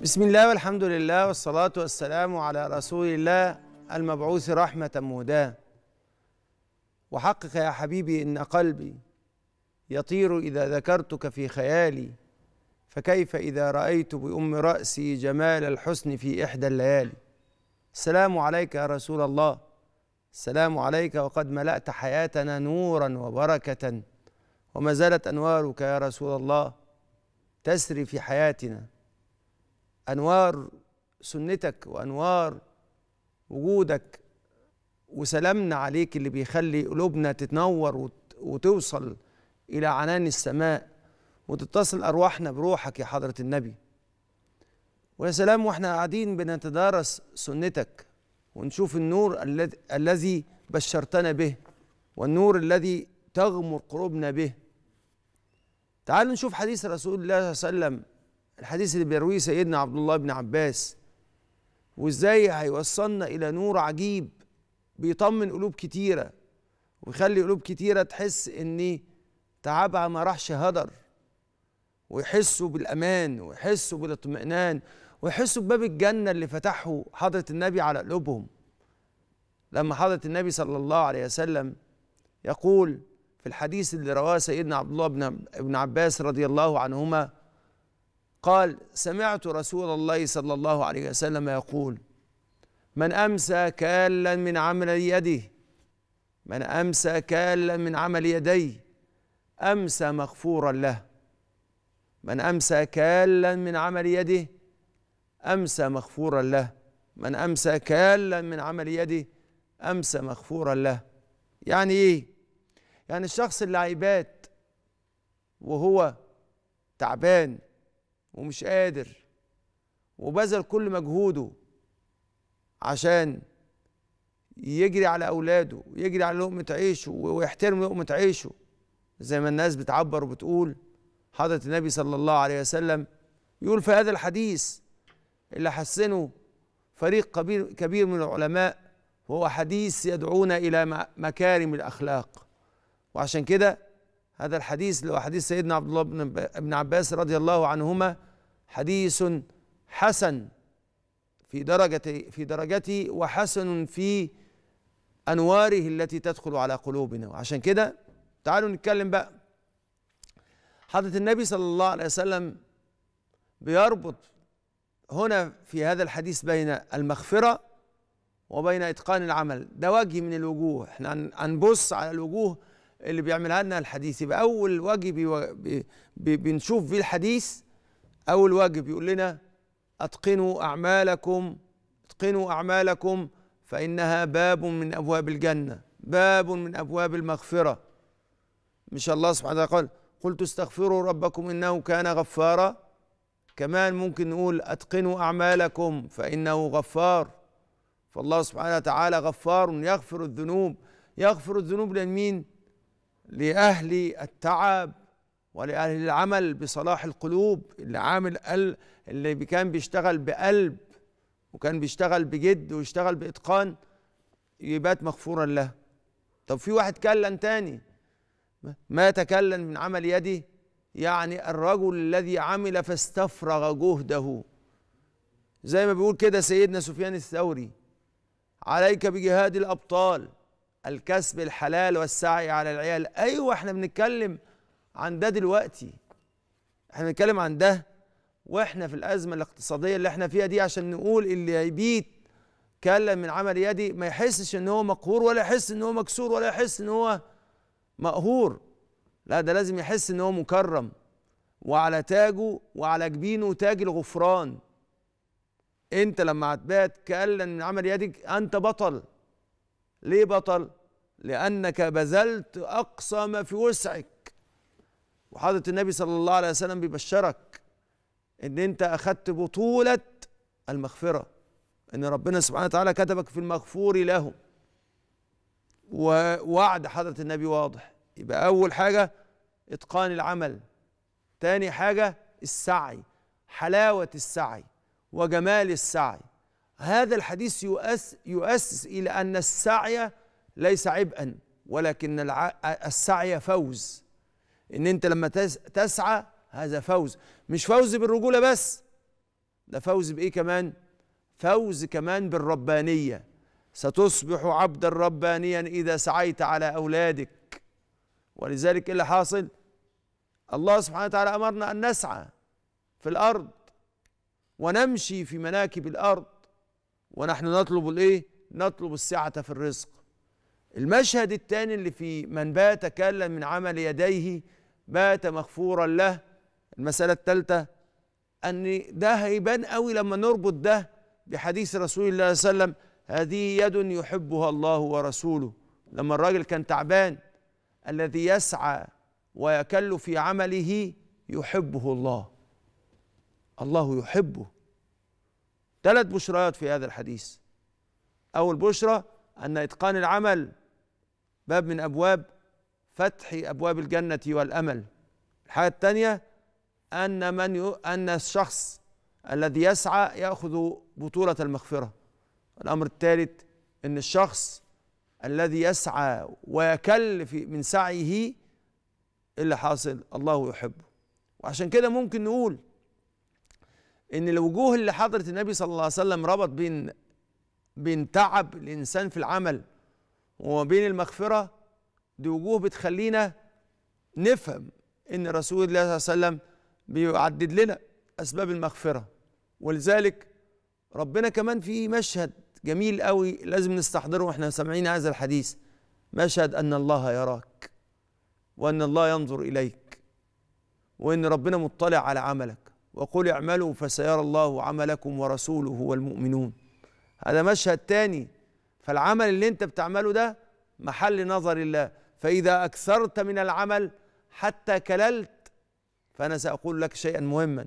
بسم الله والحمد لله والصلاة والسلام على رسول الله المبعوث رحمة مهداة وحقق يا حبيبي إن قلبي يطير إذا ذكرتك في خيالي فكيف إذا رأيت بأم رأسي جمال الحسن في إحدى الليالي السلام عليك يا رسول الله السلام عليك وقد ملأت حياتنا نورا وبركة وما زالت أنوارك يا رسول الله تسري في حياتنا انوار سنتك وانوار وجودك وسلامنا عليك اللي بيخلي قلوبنا تتنور وتوصل الى عنان السماء وتتصل ارواحنا بروحك يا حضره النبي ويا سلام واحنا قاعدين بنتدارس سنتك ونشوف النور الذي بشرتنا به والنور الذي تغمر قلوبنا به تعالوا نشوف حديث رسول الله صلى الله عليه وسلم الحديث اللي بيرويه سيدنا عبد الله بن عباس وازاي هيوصلنا الى نور عجيب بيطمن قلوب كتيره ويخلي قلوب كتيره تحس ان تعبها ما راحش هدر ويحسوا بالامان ويحسوا بالاطمئنان ويحسوا بباب الجنه اللي فتحه حضره النبي على قلوبهم لما حضره النبي صلى الله عليه وسلم يقول في الحديث اللي رواه سيدنا عبد الله بن عباس رضي الله عنهما قال سمعت رسول الله صلى الله عليه وسلم يقول من امسى كالا من عمل يده من امسى كالا من عمل يديه امسى مغفورا له من امسى كالا من عمل يده امسى مغفورا له من امسى كالا من عمل يده امسى مغفورا له يعني ايه يعني الشخص اللي عيبات وهو تعبان ومش قادر وبذل كل مجهوده عشان يجري على اولاده يجري على لقمه عيشه ويحترم لقمه عيشه زي ما الناس بتعبر وبتقول حضره النبي صلى الله عليه وسلم يقول في هذا الحديث اللي حسنه فريق كبير كبير من العلماء وهو حديث يدعونا الى مكارم الاخلاق وعشان كده هذا الحديث اللي هو حديث سيدنا عبد الله بن عباس رضي الله عنهما حديث حسن في درجة في درجته وحسن في أنواره التي تدخل على قلوبنا وعشان كده تعالوا نتكلم بقى حضرة النبي صلى الله عليه وسلم بيربط هنا في هذا الحديث بين المغفرة وبين إتقان العمل ده وجه من الوجوه احنا هنبص على الوجوه اللي بيعملها لنا الحديث يبقى أول وجه بي بي بنشوف فيه الحديث أول واجب يقول لنا أتقنوا أعمالكم اتقنوا أعمالكم فإنها باب من أبواب الجنة باب من أبواب المغفرة مش الله سبحانه وتعالى قال قلت استغفروا ربكم إنه كان غفارا كمان ممكن نقول أتقنوا أعمالكم فإنه غفار فالله سبحانه وتعالى غفار يغفر الذنوب يغفر الذنوب لمين؟ لأهل التعب ولأهل العمل بصلاح القلوب اللي عامل قلب اللي كان بيشتغل بقلب وكان بيشتغل بجد ويشتغل بإتقان يبات مغفورا له طب في واحد كلن تاني ما تكلن من عمل يده يعني الرجل الذي عمل فاستفرغ جهده زي ما بيقول كده سيدنا سفيان الثوري عليك بجهاد الأبطال الكسب الحلال والسعي على العيال أيوة احنا بنتكلم عن ده دلوقتي احنا بنتكلم عن ده واحنا في الازمه الاقتصاديه اللي احنا فيها دي عشان نقول اللي هيبيت كلم من عمل يدي ما يحسش ان هو مقهور ولا يحس ان هو مكسور ولا يحس ان هو مقهور لا ده لازم يحس ان هو مكرم وعلى تاجه وعلى جبينه تاج الغفران انت لما هتبات كلا من عمل يدك انت بطل ليه بطل لانك بذلت اقصى ما في وسعك وحضرة النبي صلى الله عليه وسلم بيبشرك ان انت اخذت بطولة المغفرة ان ربنا سبحانه وتعالى كتبك في المغفور له ووعد حضرة النبي واضح يبقى اول حاجة اتقان العمل تاني حاجة السعي حلاوة السعي وجمال السعي هذا الحديث يؤس يؤسس إلى أن السعي ليس عبئا ولكن السعي فوز ان انت لما تسعى هذا فوز مش فوز بالرجوله بس ده فوز بايه كمان فوز كمان بالربانيه ستصبح عبدا ربانيا اذا سعيت على اولادك ولذلك إيه اللي حاصل الله سبحانه وتعالى امرنا ان نسعى في الارض ونمشي في مناكب الارض ونحن نطلب الايه نطلب السعه في الرزق المشهد الثاني اللي في من بات كلا من عمل يديه بات مغفورا له المسألة الثالثة أن ده هيبان قوي لما نربط ده بحديث رسول الله صلى الله عليه وسلم هذه يد يحبها الله ورسوله لما الراجل كان تعبان الذي يسعى ويكل في عمله يحبه الله الله يحبه ثلاث بشريات في هذا الحديث أول بشرى أن إتقان العمل باب من أبواب فتح ابواب الجنه والامل الحاجه الثانيه ان من ي... ان الشخص الذي يسعى ياخذ بطوله المغفره الامر الثالث ان الشخص الذي يسعى ويكلف من سعيه اللي حاصل الله يحبه وعشان كده ممكن نقول ان الوجوه اللي حضره النبي صلى الله عليه وسلم ربط بين بين تعب الانسان في العمل وبين المغفره دي وجوه بتخلينا نفهم ان رسول الله صلى الله عليه وسلم بيعدد لنا اسباب المغفره ولذلك ربنا كمان في مشهد جميل قوي لازم نستحضره واحنا سامعين هذا الحديث مشهد ان الله يراك وان الله ينظر اليك وان ربنا مطلع على عملك وقل اعملوا فسيرى الله عملكم ورسوله والمؤمنون هذا مشهد تاني فالعمل اللي انت بتعمله ده محل نظر الله فإذا أكثرت من العمل حتى كللت فأنا سأقول لك شيئا مهما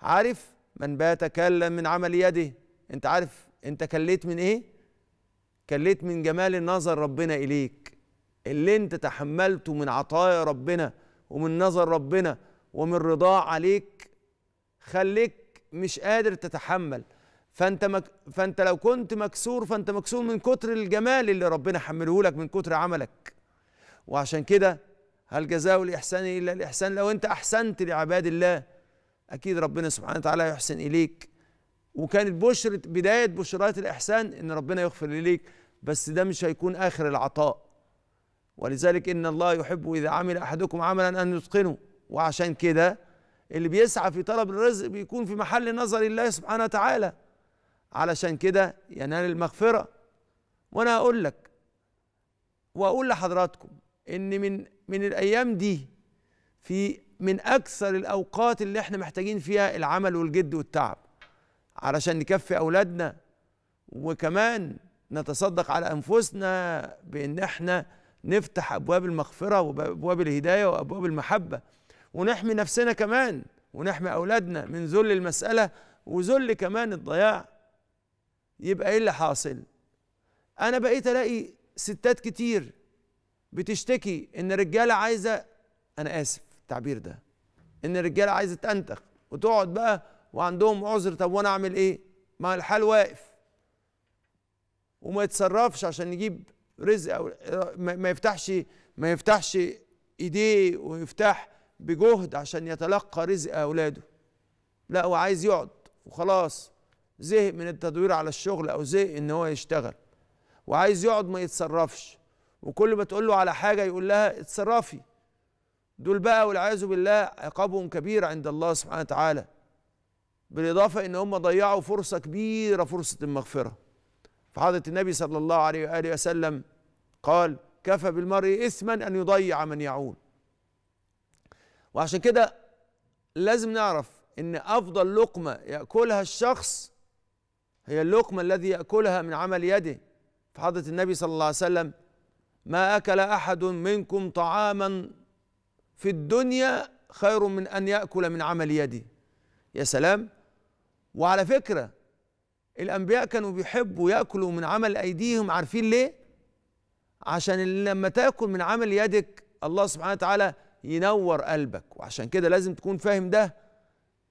عارف من بات كلا من عمل يده أنت عارف أنت كليت من إيه؟ كليت من جمال نظر ربنا إليك اللي أنت تحملته من عطايا ربنا ومن نظر ربنا ومن رضاه عليك خليك مش قادر تتحمل فانت مك... فانت لو كنت مكسور فانت مكسور من كتر الجمال اللي ربنا حمله لك من كتر عملك وعشان كده هل جزاء الإحسان إلا الإحسان لو أنت أحسنت لعباد الله أكيد ربنا سبحانه وتعالى يحسن إليك وكانت بشرة بداية بشرات الإحسان إن ربنا يغفر إليك بس ده مش هيكون آخر العطاء ولذلك إن الله يحب إذا عمل أحدكم عملا أن يتقنه وعشان كده اللي بيسعى في طلب الرزق بيكون في محل نظر الله سبحانه وتعالى علشان كده ينال المغفرة وأنا هقول لك وأقول لحضراتكم ان من من الايام دي في من اكثر الاوقات اللي احنا محتاجين فيها العمل والجد والتعب علشان نكفي اولادنا وكمان نتصدق على انفسنا بان احنا نفتح ابواب المغفره وابواب الهدايه وابواب المحبه ونحمي نفسنا كمان ونحمي اولادنا من ذل المساله وذل كمان الضياع يبقى ايه اللي حاصل انا بقيت الاقي ستات كتير بتشتكي ان الرجاله عايزه انا اسف التعبير ده ان الرجاله عايزه تنتخ وتقعد بقى وعندهم عذر طب وانا اعمل ايه؟ ما الحال واقف وما يتصرفش عشان يجيب رزق او ما يفتحش ما يفتحش ايديه ويفتح بجهد عشان يتلقى رزق اولاده لا هو عايز يقعد وخلاص زهق من التدوير على الشغل او زهق ان هو يشتغل وعايز يقعد ما يتصرفش وكل ما تقول له على حاجه يقول لها اتصرفي دول بقى والعياذ بالله عقابهم كبير عند الله سبحانه وتعالى بالاضافه ان هم ضيعوا فرصه كبيره فرصه المغفره فحضره النبي صلى الله عليه واله وسلم قال كفى بالمرء اثما ان يضيع من يعول وعشان كده لازم نعرف ان افضل لقمه ياكلها الشخص هي اللقمه الذي ياكلها من عمل يده فحضره النبي صلى الله عليه وسلم ما اكل احد منكم طعاما في الدنيا خير من ان ياكل من عمل يدي يا سلام وعلى فكره الانبياء كانوا بيحبوا ياكلوا من عمل ايديهم عارفين ليه عشان لما تاكل من عمل يدك الله سبحانه وتعالى ينور قلبك وعشان كده لازم تكون فاهم ده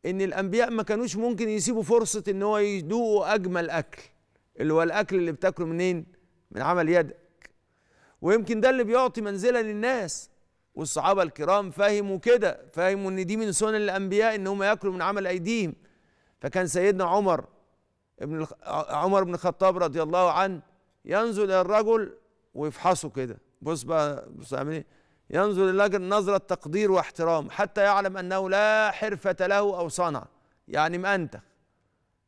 ان الانبياء ما كانوش ممكن يسيبوا فرصه ان هو يدوقوا اجمل اكل اللي هو الاكل اللي بتاكله منين من عمل يدك ويمكن ده اللي بيعطي منزلة للناس والصحابة الكرام فهموا كده فهموا ان دي من سنن الانبياء ان هم ياكلوا من عمل ايديهم فكان سيدنا عمر ابن عمر بن الخطاب رضي الله عنه ينظر الى الرجل ويفحصه كده بص بقى بص اعمل ايه ينظر الرجل نظرة تقدير واحترام حتى يعلم انه لا حرفة له او صنع يعني مأنتخ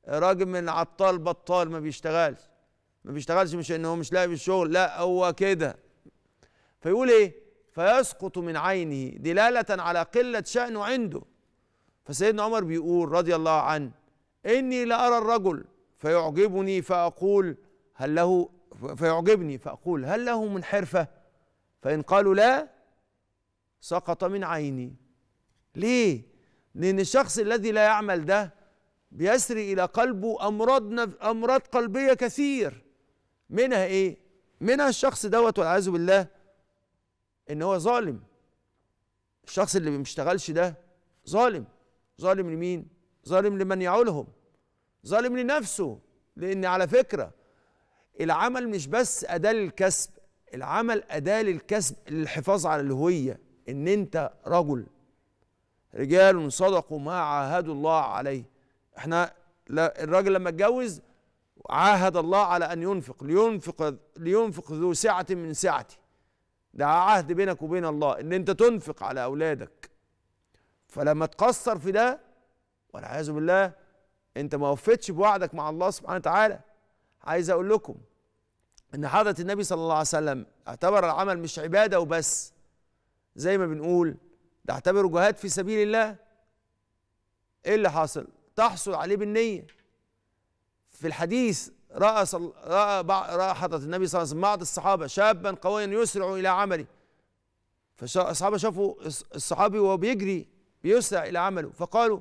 راجل من عطال بطال ما بيشتغلش ما بيشتغلش مش انه مش لاقي الشغل لا هو كده فيقول ايه فيسقط من عينه دلالة على قلة شأنه عنده فسيدنا عمر بيقول رضي الله عنه إني لأرى الرجل فيعجبني فأقول هل له فيعجبني فأقول هل له من حرفة فإن قالوا لا سقط من عيني ليه لأن الشخص الذي لا يعمل ده بيسري إلى قلبه أمراض أمراض قلبية كثير منها ايه منها الشخص دوت والعياذ بالله ان هو ظالم الشخص اللي بيشتغلش ده ظالم ظالم لمين ظالم لمن يعولهم ظالم لنفسه لان على فكره العمل مش بس اداه للكسب العمل اداه للكسب للحفاظ على الهويه ان انت رجل رجال صدقوا ما عاهدوا الله عليه احنا لا الراجل لما اتجوز عاهد الله على أن ينفق لينفق, لينفق ذو سعة من سعته ده عهد بينك وبين الله ان انت تنفق على اولادك فلما تقصر في ده والعياذ بالله انت ما وفيتش بوعدك مع الله سبحانه وتعالى عايز اقول لكم ان حضره النبي صلى الله عليه وسلم اعتبر العمل مش عباده وبس زي ما بنقول ده اعتبره جهاد في سبيل الله ايه اللي حاصل تحصل عليه بالنيه في الحديث رأى, صل... رأى, رأى حضرة النبي صلى الله عليه وسلم بعض الصحابة شابا قويا يسرع إلى عمله فالصحابة شافوا الصحابي وهو بيجري بيسرع إلى عمله فقالوا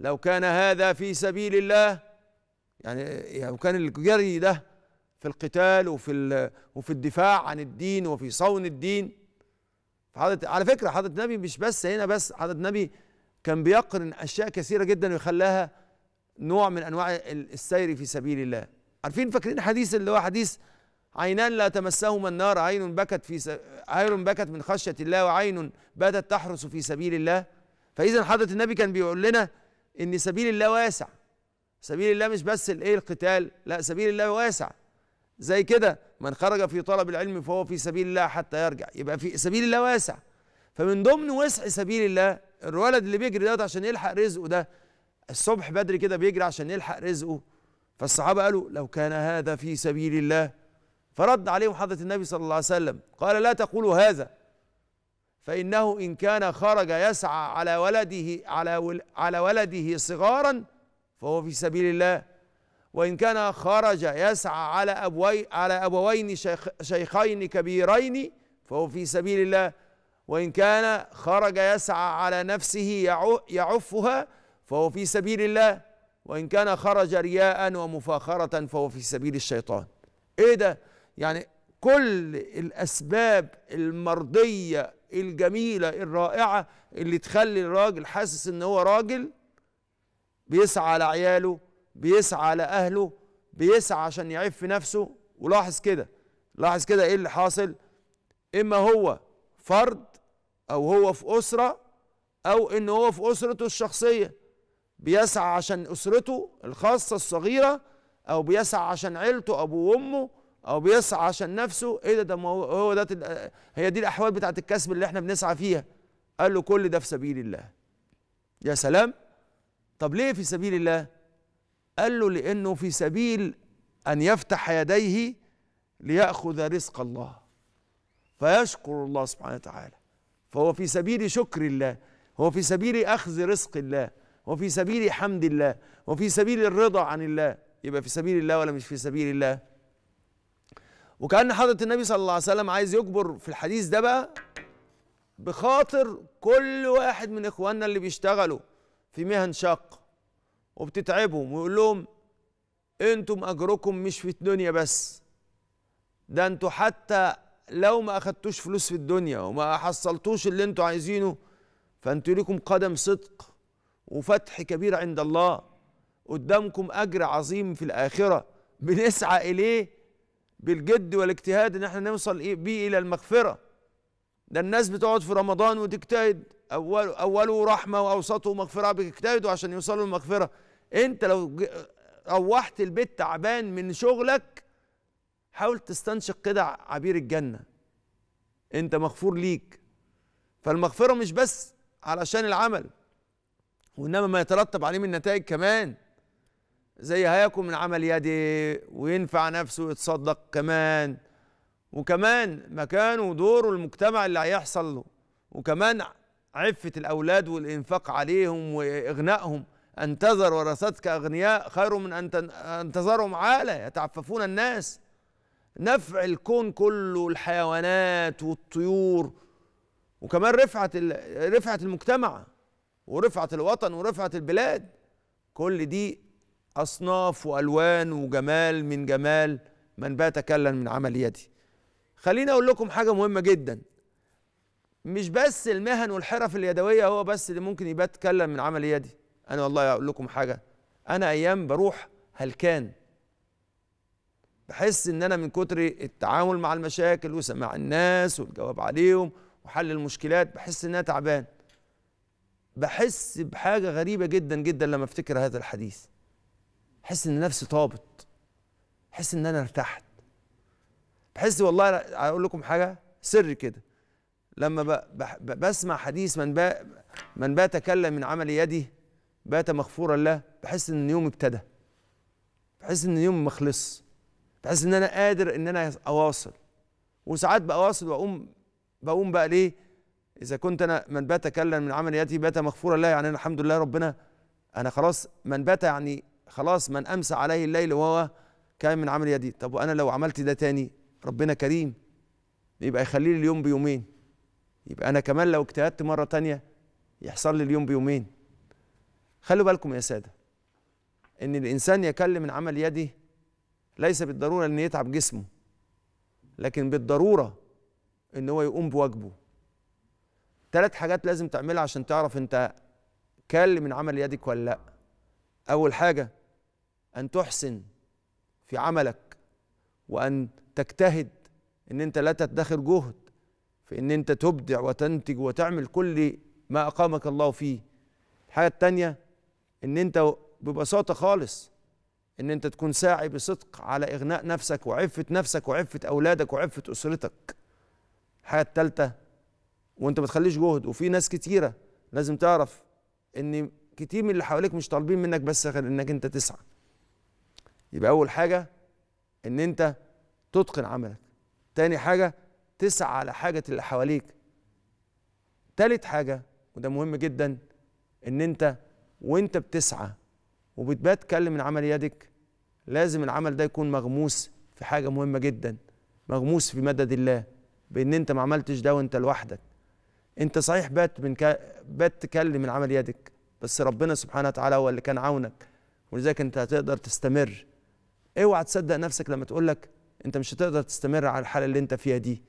لو كان هذا في سبيل الله يعني لو كان الجري ده في القتال وفي وفي الدفاع عن الدين وفي صون الدين فحضرت على فكرة حضرة النبي مش بس هنا بس حضرة النبي كان بيقرن أشياء كثيرة جدا ويخليها نوع من انواع السير في سبيل الله عارفين فاكرين حديث اللي هو حديث عينان لا تمسهما النار عين بكت في عين بكت من خشيه الله وعين باتت تحرس في سبيل الله فاذا حضره النبي كان بيقول لنا ان سبيل الله واسع سبيل الله مش بس الايه القتال لا سبيل الله واسع زي كده من خرج في طلب العلم فهو في سبيل الله حتى يرجع يبقى في سبيل الله واسع فمن ضمن وسع سبيل الله الولد اللي بيجري دوت عشان يلحق رزقه ده الصبح بدري كده بيجري عشان يلحق رزقه فالصحابه قالوا لو كان هذا في سبيل الله فرد عليهم حضره النبي صلى الله عليه وسلم قال لا تقولوا هذا فانه ان كان خرج يسعى على ولده على على ولده صغارا فهو في سبيل الله وان كان خرج يسعى على ابوي على ابوين شيخ شيخين كبيرين فهو في سبيل الله وان كان خرج يسعى على نفسه يعفها فهو في سبيل الله وإن كان خرج رياء ومفاخرة فهو في سبيل الشيطان إيه ده يعني كل الأسباب المرضية الجميلة الرائعة اللي تخلي الراجل حاسس إن هو راجل بيسعى على عياله بيسعى على أهله بيسعى عشان يعف في نفسه ولاحظ كده لاحظ كده إيه اللي حاصل إما هو فرد أو هو في أسرة أو إن هو في أسرته الشخصية بيسعى عشان أسرته الخاصة الصغيرة أو بيسعى عشان عيلته أبوه وأمه أو بيسعى عشان نفسه إيه ده ده هو ده هي دي الأحوال بتاعت الكسب اللي إحنا بنسعى فيها قال له كل ده في سبيل الله يا سلام طب ليه في سبيل الله قال له لأنه في سبيل أن يفتح يديه ليأخذ رزق الله فيشكر الله سبحانه وتعالى فهو في سبيل شكر الله هو في سبيل أخذ رزق الله وفي سبيل حمد الله وفي سبيل الرضا عن الله يبقى في سبيل الله ولا مش في سبيل الله وكأن حضرة النبي صلى الله عليه وسلم عايز يكبر في الحديث ده بقى بخاطر كل واحد من إخواننا اللي بيشتغلوا في مهن شاقة وبتتعبهم ويقول لهم انتم أجركم مش في الدنيا بس ده انتوا حتى لو ما أخدتوش فلوس في الدنيا وما حصلتوش اللي انتوا عايزينه فانتوا ليكم قدم صدق وفتح كبير عند الله قدامكم اجر عظيم في الاخره بنسعى اليه بالجد والاجتهاد ان احنا نوصل إيه بيه الى المغفره ده الناس بتقعد في رمضان وتجتهد اول اوله رحمه واوسطه مغفره بيجتهدوا عشان يوصلوا للمغفره انت لو روحت البيت تعبان من شغلك حاول تستنشق كده عبير الجنه انت مغفور ليك فالمغفره مش بس علشان العمل وإنما ما يترتب عليه من نتائج كمان زي هياكل من عمل يده وينفع نفسه ويتصدق كمان وكمان مكانه ودوره المجتمع اللي هيحصل له وكمان عفة الأولاد والإنفاق عليهم وإغنائهم أن تذر ورثتك أغنياء خير من أن تذرهم عالة يتعففون الناس نفع الكون كله الحيوانات والطيور وكمان رفعة رفعة المجتمع ورفعة الوطن ورفعة البلاد كل دي أصناف وألوان وجمال من جمال من بات كلا من عمل يدي خليني أقول لكم حاجة مهمة جدا مش بس المهن والحرف اليدوية هو بس اللي ممكن يبات كلا من عمل يدي أنا والله أقول لكم حاجة أنا أيام بروح هلكان بحس ان انا من كتر التعامل مع المشاكل وسماع الناس والجواب عليهم وحل المشكلات بحس ان انا تعبان بحس بحاجه غريبه جدا جدا لما افتكر هذا الحديث بحس ان نفسي طابت بحس ان انا ارتحت بحس والله اقول لكم حاجه سر كده لما بسمع حديث من با من بات تكلم من عمل يده بات مغفورا له بحس ان اليوم ابتدى بحس ان يومي مخلص بحس ان انا قادر ان انا اواصل وساعات بواصل واقوم بقوم بقى ليه إذا كنت أنا من بات كلا من عمل يده بات مغفورا له يعني أنا الحمد لله ربنا أنا خلاص من بات يعني خلاص من أمسى عليه الليل وهو كان من عمل يدي طب وأنا لو عملت ده تاني ربنا كريم يبقى يخلي لي اليوم بيومين يبقى أنا كمان لو اجتهدت مرة تانية يحصل لي اليوم بيومين خلوا بالكم يا سادة إن الإنسان يكلم من عمل يده ليس بالضرورة إن يتعب جسمه لكن بالضرورة إن هو يقوم بواجبه ثلاث حاجات لازم تعملها عشان تعرف انت كل من عمل يدك ولا لا اول حاجه ان تحسن في عملك وان تجتهد ان انت لا تدخر جهد في ان انت تبدع وتنتج وتعمل كل ما اقامك الله فيه الحاجه الثانيه ان انت ببساطه خالص ان انت تكون ساعي بصدق على اغناء نفسك وعفه نفسك وعفه اولادك وعفه اسرتك الحاجه الثالثه وانت ما تخليش جهد وفي ناس كتيره لازم تعرف ان كتير من اللي حواليك مش طالبين منك بس غير انك انت تسعى يبقى اول حاجه ان انت تتقن عملك تاني حاجه تسعى على حاجه اللي حواليك تالت حاجه وده مهم جدا ان انت وانت بتسعى وبتبات تكلم من عمل يدك لازم العمل ده يكون مغموس في حاجه مهمه جدا مغموس في مدد الله بان انت ما عملتش ده وانت لوحدك انت صحيح بات من ك... بات تكلم من عمل يدك بس ربنا سبحانه وتعالى هو اللي كان عونك ولذلك انت هتقدر تستمر اوعى تصدق نفسك لما تقول لك انت مش هتقدر تستمر على الحاله اللي انت فيها دي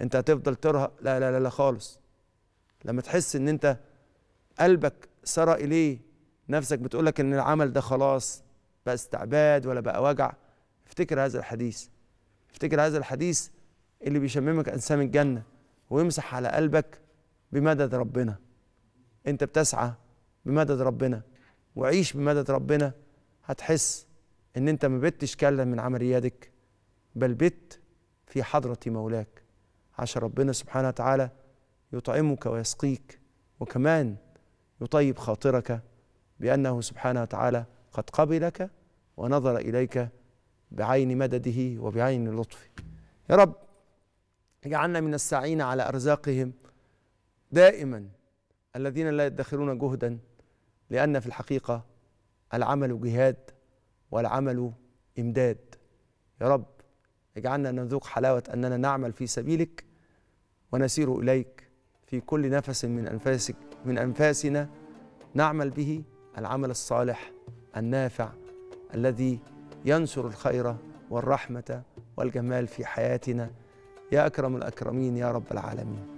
انت هتفضل ترهق لا لا لا, لا خالص لما تحس ان انت قلبك سرى اليه نفسك بتقول لك ان العمل ده خلاص بقى استعباد ولا بقى وجع افتكر هذا الحديث افتكر هذا الحديث اللي بيشممك انسام الجنه ويمسح على قلبك بمدد ربنا انت بتسعى بمدد ربنا وعيش بمدد ربنا هتحس ان انت ما بتش كلا من عمل يدك بل بت في حضرة مولاك عشان ربنا سبحانه وتعالى يطعمك ويسقيك وكمان يطيب خاطرك بأنه سبحانه وتعالى قد قبلك ونظر إليك بعين مدده وبعين لطفه يا رب اجعلنا من الساعين على أرزاقهم دائما الذين لا يدخرون جهدا لأن في الحقيقة العمل جهاد والعمل إمداد يا رب اجعلنا نذوق حلاوة أننا نعمل في سبيلك ونسير إليك في كل نفس من أنفاسك من أنفاسنا نعمل به العمل الصالح النافع الذي ينشر الخير والرحمة والجمال في حياتنا يا أكرم الأكرمين يا رب العالمين